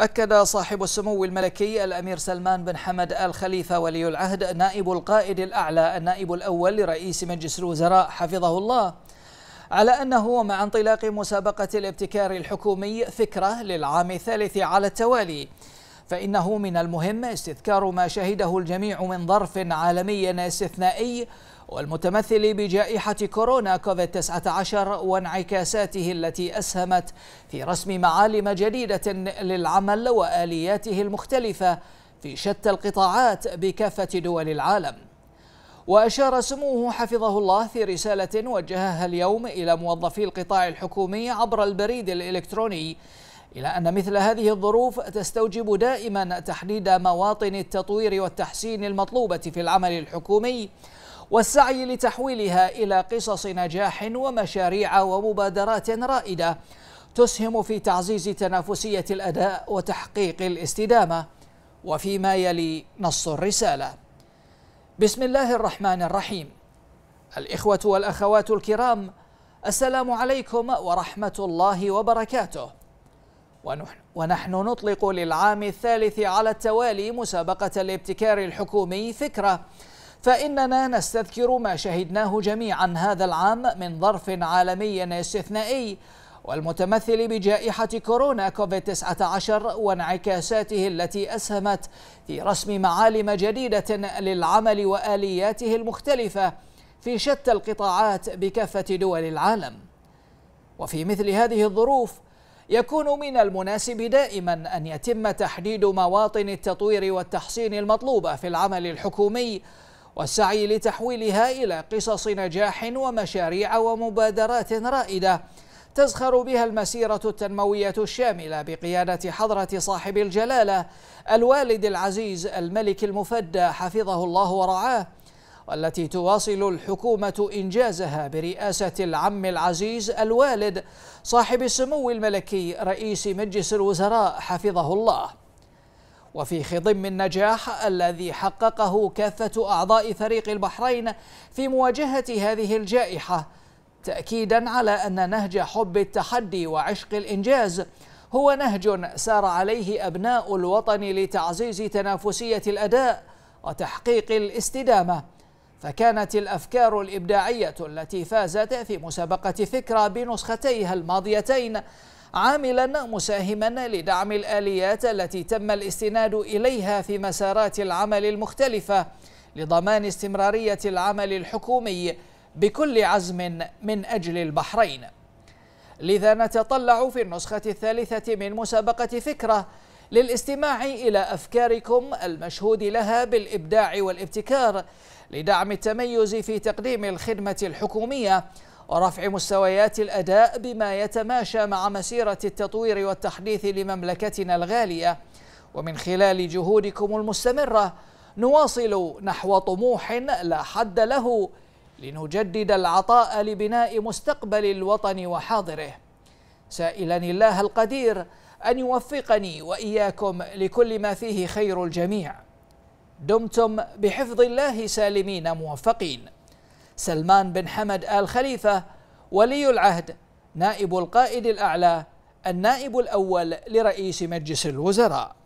أكد صاحب السمو الملكي الأمير سلمان بن حمد آل خليفة ولي العهد نائب القائد الأعلى النائب الأول لرئيس مجلس الوزراء حفظه الله على أنه مع انطلاق مسابقة الابتكار الحكومي فكرة للعام الثالث على التوالي فإنه من المهم استذكار ما شهده الجميع من ظرف عالمي استثنائي والمتمثل بجائحة كورونا كوفيد-19 وانعكاساته التي أسهمت في رسم معالم جديدة للعمل وآلياته المختلفة في شتى القطاعات بكافة دول العالم وأشار سموه حفظه الله في رسالة وجهها اليوم إلى موظفي القطاع الحكومي عبر البريد الإلكتروني إلى أن مثل هذه الظروف تستوجب دائما تحديد مواطن التطوير والتحسين المطلوبة في العمل الحكومي والسعي لتحويلها إلى قصص نجاح ومشاريع ومبادرات رائدة تسهم في تعزيز تنافسية الأداء وتحقيق الاستدامة وفيما يلي نص الرسالة بسم الله الرحمن الرحيم الإخوة والأخوات الكرام السلام عليكم ورحمة الله وبركاته ونحن نطلق للعام الثالث على التوالي مسابقة الابتكار الحكومي فكرة فإننا نستذكر ما شهدناه جميعا هذا العام من ظرف عالمي استثنائي والمتمثل بجائحة كورونا كوفيد-19 وانعكاساته التي أسهمت في رسم معالم جديدة للعمل وآلياته المختلفة في شتى القطاعات بكافة دول العالم وفي مثل هذه الظروف يكون من المناسب دائما أن يتم تحديد مواطن التطوير والتحسين المطلوبة في العمل الحكومي والسعي لتحويلها إلى قصص نجاح ومشاريع ومبادرات رائدة تزخر بها المسيرة التنموية الشاملة بقيادة حضرة صاحب الجلالة الوالد العزيز الملك المفدى حفظه الله ورعاه والتي تواصل الحكومة إنجازها برئاسة العم العزيز الوالد صاحب السمو الملكي رئيس مجلس الوزراء حفظه الله وفي خضم النجاح الذي حققه كافة أعضاء فريق البحرين في مواجهة هذه الجائحة تأكيدا على أن نهج حب التحدي وعشق الإنجاز هو نهج سار عليه أبناء الوطن لتعزيز تنافسية الأداء وتحقيق الاستدامة فكانت الأفكار الإبداعية التي فازت في مسابقة فكرة بنسختيها الماضيتين عاملا مساهما لدعم الآليات التي تم الاستناد إليها في مسارات العمل المختلفة لضمان استمرارية العمل الحكومي بكل عزم من أجل البحرين لذا نتطلع في النسخة الثالثة من مسابقة فكرة للاستماع إلى أفكاركم المشهود لها بالإبداع والابتكار لدعم التميز في تقديم الخدمة الحكومية ورفع مستويات الأداء بما يتماشى مع مسيرة التطوير والتحديث لمملكتنا الغالية ومن خلال جهودكم المستمرة نواصل نحو طموح لا حد له لنجدد العطاء لبناء مستقبل الوطن وحاضره سائلا الله القدير أن يوفقني وإياكم لكل ما فيه خير الجميع دمتم بحفظ الله سالمين موفقين سلمان بن حمد آل خليفة ولي العهد نائب القائد الأعلى النائب الأول لرئيس مجلس الوزراء